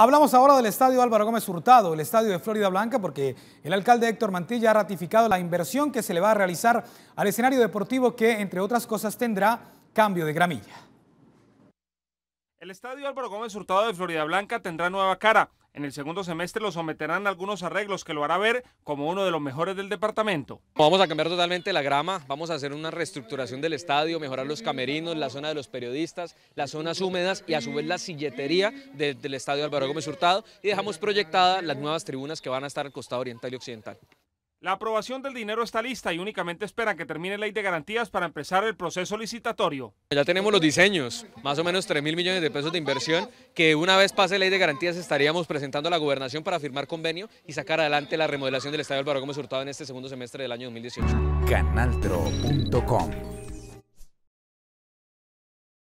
Hablamos ahora del estadio Álvaro Gómez Hurtado, el estadio de Florida Blanca, porque el alcalde Héctor Mantilla ha ratificado la inversión que se le va a realizar al escenario deportivo que, entre otras cosas, tendrá cambio de gramilla. El estadio Álvaro Gómez Hurtado de Florida Blanca tendrá nueva cara. En el segundo semestre lo someterán a algunos arreglos que lo hará ver como uno de los mejores del departamento. Vamos a cambiar totalmente la grama, vamos a hacer una reestructuración del estadio, mejorar los camerinos, la zona de los periodistas, las zonas húmedas y a su vez la silletería del estadio Álvaro Gómez Hurtado y dejamos proyectadas las nuevas tribunas que van a estar al costado oriental y occidental. La aprobación del dinero está lista y únicamente esperan que termine ley de garantías para empezar el proceso licitatorio. Ya tenemos los diseños, más o menos 3 mil millones de pesos de inversión, que una vez pase la ley de garantías estaríamos presentando a la gobernación para firmar convenio y sacar adelante la remodelación del Estadio Álvaro Gómez Hurtado en este segundo semestre del año 2018.